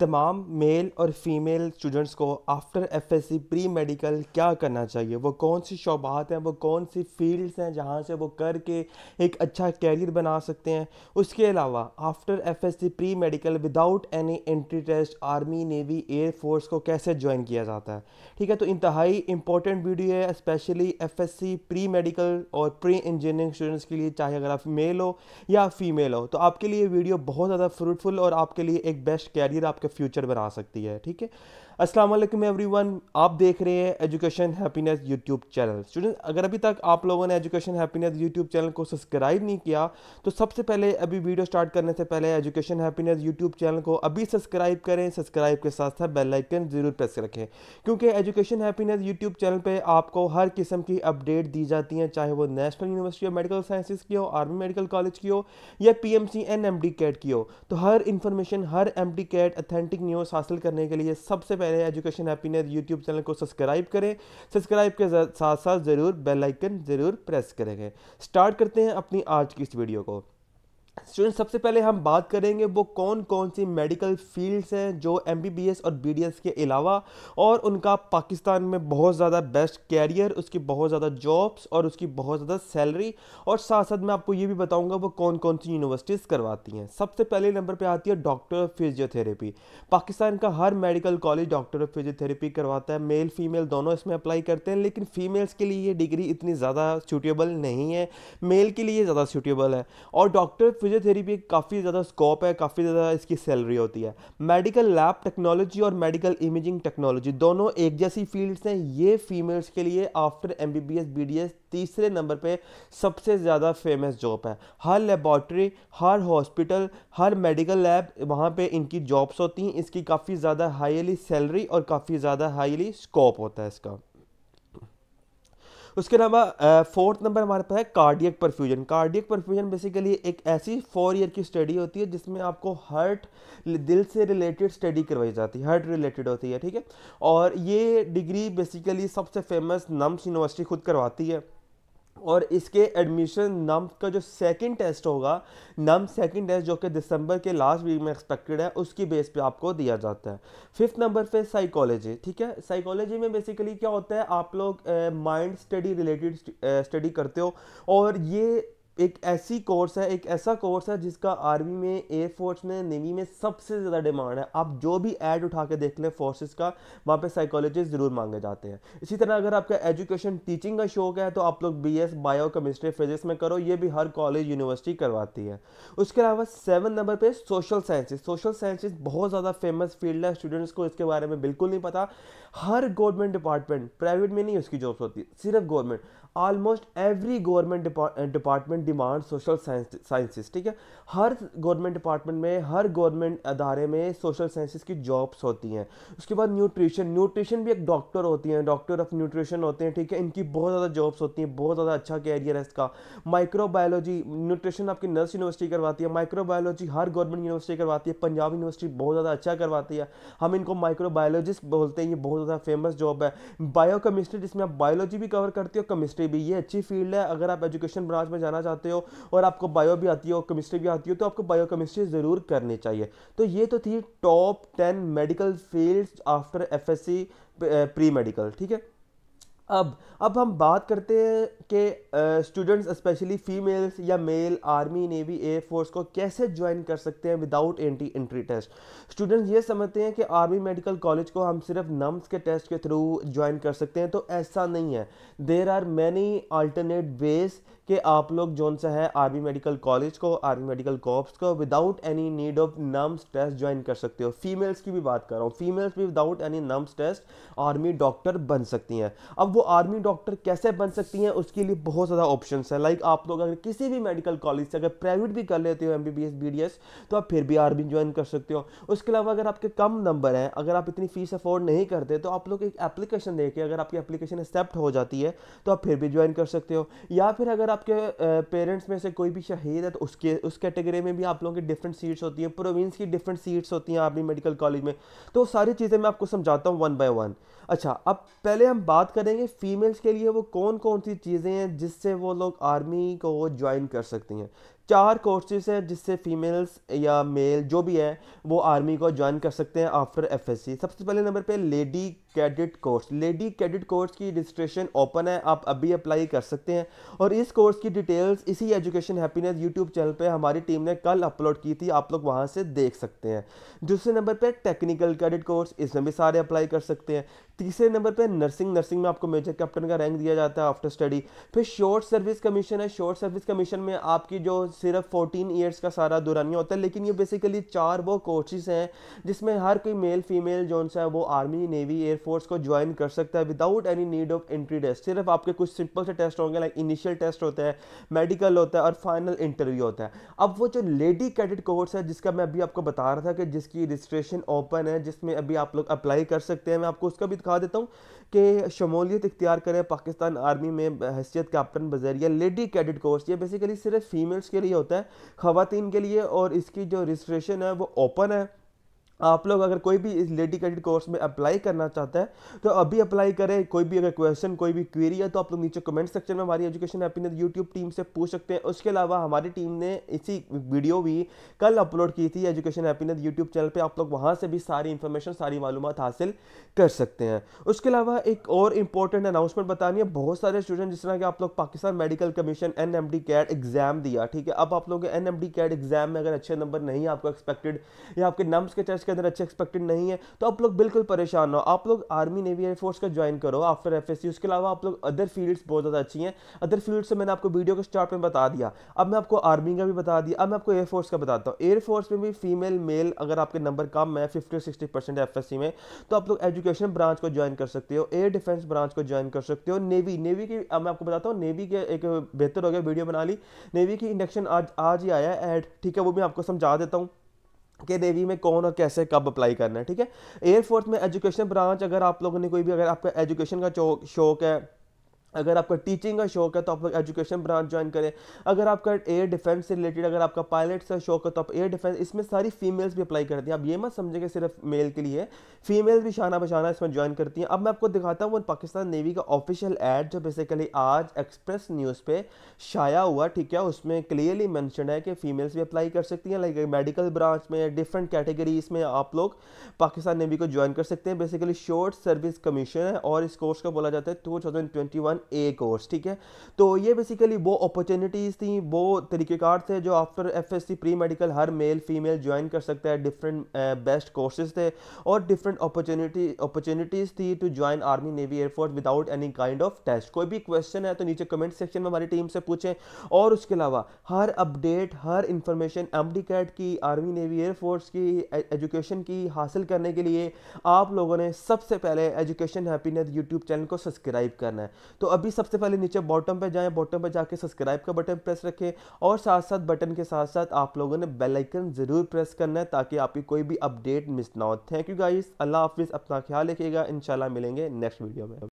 तमाम मेल और female students को आफ्टर एफएससी प्री मेडिकल क्या करना चाहिए वो कौन सी शोबात हैं वो कौन सी फील्ड्स हैं जहाँ से वो करके एक अच्छा कैरियर बना सकते हैं उसके अलावा after FSc pre medical without any entry test army navy air force को कैसे ज्वाइन किया जाता है ठीक है तो इंतहाई इंपॉर्टेंट वीडियो है स्पेशली एफ प्री मेडिकल और प्री इंजीनियरिंग स्टूडेंट्स के लिए चाहे अगर आप मेल हो या फीमेल हो तो आपके लिए वीडियो बहुत ज़्यादा फ्रूटफुल और आपके लिए एक बेस्ट कैरियर आपके आपके फ्यूचर बना सकती है ठीक है अस्सलाम वालेकुम एवरीवन आप देख रहे हैं education happiness YouTube channel student अगर अभी तक आप लोगों ने एजुकेशन हैप्पीनेस यूट्यूब चैनल को सब्सक्राइब नहीं किया तो सबसे पहले अभी वीडियो स्टार्ट करने से पहले एजुकेशन हैप्पीनेस यूट्यूब चैनल को अभी सब्सक्राइब करें सब्सक्राइब के साथ साथ बेलाइकन ज़रूर प्रेस रखें क्योंकि एजुकेशन हैप्पीनेस यूट्यूब चैनल पर आपको हर किस्म की अपडेट दी जाती हैं चाहे वो national university of medical sciences की हो आर्मी मेडिकल कॉलेज की हो या P M C N M D CAT की हो तो हर इन्फॉर्मेशन हर M D CAT authentic news हासिल करने के लिए सबसे पहले एजुकेशन हैप्पीनेस यूट्यूब चैनल को सब्सक्राइब करें सब्सक्राइब के साथ साथ ज़रूर बेलाइकन ज़रूर प्रेस करेंगे स्टार्ट करते हैं अपनी आज की इस वीडियो को स्टूडेंट सबसे पहले हम बात करेंगे वो कौन कौन सी मेडिकल फील्ड्स हैं जो एम और बी के अलावा और उनका पाकिस्तान में बहुत ज़्यादा बेस्ट कैरियर उसकी बहुत ज़्यादा जॉब्स और उसकी बहुत ज़्यादा सैलरी और साथ साथ मैं आपको ये भी बताऊंगा वो कौन कौन सी यूनिवर्सिटीज़ करवाती हैं सबसे पहले नंबर पर आती है डॉक्टर ऑफ फिजियोथेरेपी पाकिस्तान का हर medical college doctor of physiotherapy करवाता है मेल फीमेल दोनों इसमें अप्लाई करते हैं लेकिन फीमेल्स के लिए ये डिग्री इतनी ज़्यादा सूटेबल नहीं है मेल के लिए ज़्यादा सूटेबल है और डॉक्टर फिजियोथेरेपी काफ़ी ज़्यादा स्कोप है काफ़ी ज़्यादा इसकी सैलरी होती है मेडिकल लैब टेक्नोलॉजी और मेडिकल इमेजिंग टेक्नोलॉजी दोनों एक जैसी फील्ड्स हैं ये फीमेल्स के लिए after M B B S B D S तीसरे नंबर पे सबसे ज़्यादा फेमस जॉब है हर लेबॉर्ट्री हर हॉस्पिटल हर मेडिकल लैब वहाँ पे इनकी जॉब्स होती हैं इसकी काफ़ी ज़्यादा हाईली सैलरी और काफ़ी ज़्यादा हाईली स्कोप होता है इसका उसके अलावा फोर्थ नंबर हमारे पास है cardiac perfusion cardiac perfusion basically एक ऐसी फोर ईयर की स्टडी होती है जिसमें आपको हार्ट दिल से रिलेटेड स्टडी करवाई जाती है हार्ट रिलेटेड होती है ठीक है और ये डिग्री बेसिकली सबसे फेमस नम्स यूनिवर्सिटी खुद करवाती है और इसके एडमिशन नम का जो सेकंड टेस्ट होगा नम सेकंड टेस्ट जो कि दिसंबर के लास्ट वीक में एक्सपेक्टेड है उसकी बेस पे आपको दिया जाता है फिफ्थ नंबर पे साइकोलॉजी ठीक है साइकोलॉजी में बेसिकली क्या होता है आप लोग माइंड स्टडी रिलेटेड स्टडी करते हो और ये एक ऐसी कोर्स है एक ऐसा कोर्स है जिसका आर्मी में एयरफोर्स में नेवी में सबसे ज़्यादा डिमांड है आप जो भी ऐड उठा के देख लें फोर्सेस का वहाँ पे साइकोलॉजिस्ट ज़रूर मांगे जाते हैं इसी तरह अगर आपका एजुकेशन टीचिंग का शौक है तो आप लोग B S bio chemistry physics में करो ये भी हर कॉलेज यूनिवर्सिटी करवाती है उसके अलावा सेवन नंबर पर सोशल साइंसिस सोशल साइंसिस बहुत ज़्यादा फेमस फील्ड है स्टूडेंट्स को इसके बारे में बिल्कुल नहीं पता हर गवर्नमेंट डिपार्टमेंट प्राइवेट में नहीं उसकी जॉब्स होती सिर्फ government almost every government department demand social sciences ठीक है हर गवर्नमेंट डिपार्टमेंट में हर गवर्नमेंट अदारे में सोशल साइंसिस की जॉब्स होती हैं उसके बाद न्यूट्रिशन न्यूट्रिशन भी एक डॉक्टर होती हैं डॉक्टर ऑफ न्यूट्रिशन होते हैं ठीक है इनकी बहुत ज़्यादा जॉब्स होती हैं बहुत ज़्यादा अच्छा कैरियर है इसका माइक्रोबायोलॉजी न्यूट्रिशन आपकी नर्स यूनिवर्सिटी करवाती है माइक्रोबायोलॉजी हर गवर्नमेंट यूनिवर्सिटी करवाती है पंजाब यूनिवर्सिटी बहुत ज़्यादा अच्छा करवाती है हम इनको माइक्रोबायोलॉजिस्ट बोलते हैं ये बहुत ज़्यादा फेमस जॉब है बायोकेमिस्ट्री जिसमें आप बायोलॉजी भी कवर करती हो केमिस्ट्री केमिस्ट्री भी ये अच्छी फील्ड है अगर आप एजुकेशन ब्रांच में जाना चाहते हो और आपको बायो भी आती हो केमिस्ट्री भी आती हो तो आपको बायो केमिस्ट्री ज़रूर करनी चाहिए तो ये तो थी top ten medical fields after F pre medical ठीक है अब अब हम बात करते हैं कि स्टूडेंट्स स्पेशली फीमेल्स या male army navy air force को कैसे ज्वाइन कर सकते हैं without anti entry test students ये समझते हैं कि आर्मी मेडिकल कॉलेज को हम सिर्फ नम्स के टेस्ट के थ्रू ज्वाइन कर सकते हैं तो ऐसा नहीं है there are many alternate ways कि आप लोग जो सा है आर्मी मेडिकल कॉलेज को आर्मी मेडिकल कॉप्स को without any need of NUMS test join कर सकते हो फीमेल्स की भी बात कर रहा हूँ फीमेल्स भी without any NUMS test army doctor बन सकती हैं अब वो आर्मी डॉक्टर कैसे बन सकती हैं उसके लिए बहुत ज़्यादा ऑप्शन है लाइक आप लोग अगर किसी भी मेडिकल कॉलेज से अगर प्राइवेट भी कर लेते हो एम बी तो आप फिर भी आर्मी ज्वाइन कर सकते हो उसके अलावा अगर आपके कम नंबर हैं अगर आप इतनी फीस अफोर्ड नहीं करते तो आप लोग एक एप्लीकेशन दे के अगर आपकी एप्लीकेशन एक्सेप्ट हो जाती है तो आप फिर भी ज्वाइन कर सकते हो या फिर अगर आपके पेरेंट्स में से कोई भी शहीद है तो उसके उस कैटेगरी में भी आप लोगों की डिफरेंट सीट्स होती हैं प्रोविंस की डिफरेंट सीट्स होती हैं आर्मी मेडिकल कॉलेज में तो सारी चीज़ें मैं आपको समझाता हूँ वन बाय वन अच्छा अब पहले हम बात करेंगे फीमेल्स के लिए वो कौन कौन सी चीज़ें हैं जिससे वो लोग आर्मी को ज्वाइन कर सकती हैं चार कोर्सेज हैं जिससे फीमेल्स या मेल जो भी है वो आर्मी को ज्वाइन कर सकते हैं आफ्टर एफएससी सबसे पहले नंबर पे lady cadet course lady cadet course की रजिस्ट्रेशन ओपन है आप अभी अप्लाई कर सकते हैं और इस कोर्स की डिटेल्स इसी एजुकेशन हैप्पीनेस यूट्यूब चैनल पे हमारी टीम ने कल अपलोड की थी आप लोग वहाँ से देख सकते हैं दूसरे नंबर पर टेक्निकल कैडेट कोर्स इसमें भी सारे अप्लाई कर सकते हैं तीसरे नंबर पर नर्सिंग नर्सिंग में आपको मेजर कैप्टन का रैंक दिया जाता है आफ्टर स्टडी फिर शॉर्ट सर्विस कमीशन है शॉर्ट सर्विस कमीशन में आपकी जो सिर्फ 14 ईयर्स का सारा दुरानिया होता है लेकिन ये बेसिकली चार वो कोर्सेज हैं जिसमें हर कोई मेल फीमेल जो सा है वो आर्मी नेवी एयरफोर्स को ज्वाइन कर सकता है without any need of entry test सिर्फ आपके कुछ सिंपल से टेस्ट होंगे लाइक इनिशियल टेस्ट होता है मेडिकल होता है और फाइनल इंटरव्यू होता है अब वो जो लेडी कैडेट कोर्स है जिसका मैं अभी आपको बता रहा था कि जिसकी रजिस्ट्रेशन ओपन है जिसमें अभी आप लोग अप्लाई कर सकते हैं मैं आपको उसका भी कहा देता हूँ कि शमूलियत इख्तियार करें पाकिस्तान आर्मी में हैसियत कैप्टन बजरिया लेडी कैडेट कोर्स ये बेसिकली सिर्फ फीमेल्स के लिए होता है ख़वान के लिए और इसकी जो रजिस्ट्रेशन है वो ओपन है आप लोग अगर कोई भी इस डेडिकेटेड कोर्स में अप्लाई करना चाहता है तो अभी अप्लाई करें कोई भी अगर क्वेश्चन कोई भी क्वेरी है तो आप लोग नीचे कमेंट सेक्शन में हमारी एजुकेशन हैप्पीनेस यूट्यूब टीम से पूछ सकते हैं उसके अलावा हमारी टीम ने इसी वीडियो भी कल अपलोड की थी एजुकेशन हैप्पीनेस यूट्यूब चैनल पर आप लोग वहाँ से भी सारी इन्फॉर्मेशन सारी मालूम हासिल कर सकते हैं उसके अलावा एक और इम्पोर्टेंट अनाउंसमेंट बतानी है बहुत सारे स्टूडेंट जिस तरह के आप लोग Pakistan medical commission N M D exam दिया ठीक है अब आप लोग एन एम डी एग्जाम में अगर अच्छे नंबर नहीं आपको एक्सपेक्टेड या आपके नम्स के टेस्ट के अंदर अच्छे एक्सपेक्टेड नहीं है तो आप लोग बिल्कुल परेशान हो आप लोग आर्मी नेवी एयरफोर्स का ज्वाइन करो आफ्टर एफ उसके अलावा आप लोग अदर फील्ड्स बहुत ज़्यादा अच्छी हैं अदर फील्ड्स से मैंने आपको वीडियो के स्टार्ट में बता दिया अब मैं आपको आर्मी का भी बता दिया अब मैं आपको एयरफोर्स का बताता हूँ एयरफोर्स में भी फीमेल मेल अगर आपके नंबर कम है फिफ्टी सिक्सटी परसेंट एफ में तो आप लोग एजुकेशन ब्रांच को ज्वाइन कर सकते हो एयर डिफेंस ब्रांच को ज्वाइन कर सकते हो नेवी नेवी की मैं आपको बताता हूँ नेवी के एक बेहतर हो गया वीडियो बना ली नेवी की इंडक्शन आज आज ही आया है एड ठीक है वो मैं आपको समझा देता हूँ के नेवी में कौन और कैसे कब अप्लाई करना है ठीक है एयरफोर्स में एजुकेशन ब्रांच अगर आप लोगों ने कोई भी अगर आपका एजुकेशन का शौक है अगर आपका टीचिंग का शौक है तो आप लोग एजुकेशन ब्रांच ज्वाइन करें अगर आपका एयर डिफेंस से रिलेटेड अगर आपका पायलट का शौक है तो आप एयर डिफेंस इसमें सारी फीमेल्स भी अप्लाई करती हैं आप ये मत समझें कि सिर्फ मेल के लिए फीमेल्स भी शाना बशाना इसमें ज्वाइन करती हैं अब मैं आपको दिखाता हूँ पाकिस्तान नेवी का ऑफिशियल एड जो बेसिकली आज एक्सप्रेस न्यूज़ पर शाया हुआ ठीक है उसमें क्लियरली मैंशन है कि फीमेल्स भी अप्लाई कर सकती हैं लाइक मेडिकल ब्रांच में डिफरेंट कैटेगरीज में आप लोग पाकिस्तान नेवी को ज्वाइन कर सकते हैं बेसिकली शॉर्ट सर्विस कमीशन है और इस कोर्स का बोला जाता है टू ए कोर्स ठीक है तो ये बेसिकली वो अपॉर्चुनिटीज़ थी वो तरीक़ेकार थे जो आफ्टर एफएससी प्री मेडिकल हर मेल फीमेल ज्वाइन कर सकता है डिफरेंट बेस्ट कोर्सेज थे और डिफरेंट अपॉर्चुनिटी अपॉर्चुनिटीज़ थी to join army navy air force without any kind of test कोई भी क्वेश्चन है तो नीचे कमेंट सेक्शन में हमारी टीम से पूछें और उसके अलावा हर अपडेट हर इंफॉर्मेशन एम कैट की आर्मी नेवी एयरफोर्स की एजुकेशन e-, की हासिल करने के लिए आप लोगों ने सबसे पहले एजुकेशन हैप्पीनेस यूट्यूब चैनल को सब्सक्राइब करना है तो तो अभी सबसे पहले नीचे बॉटम पर जाएं बॉटम पर जाके सब्सक्राइब का बटन प्रेस रखें और साथ साथ बटन के साथ साथ आप लोगों ने बेलाइकन ज़रूर प्रेस करना है ताकि आपकी कोई भी अपडेट मिस ना हो थैंक यू गाइस अल्लाह हाफिज़ अपना ख्याल रखिएगा इन मिलेंगे नेक्स्ट वीडियो में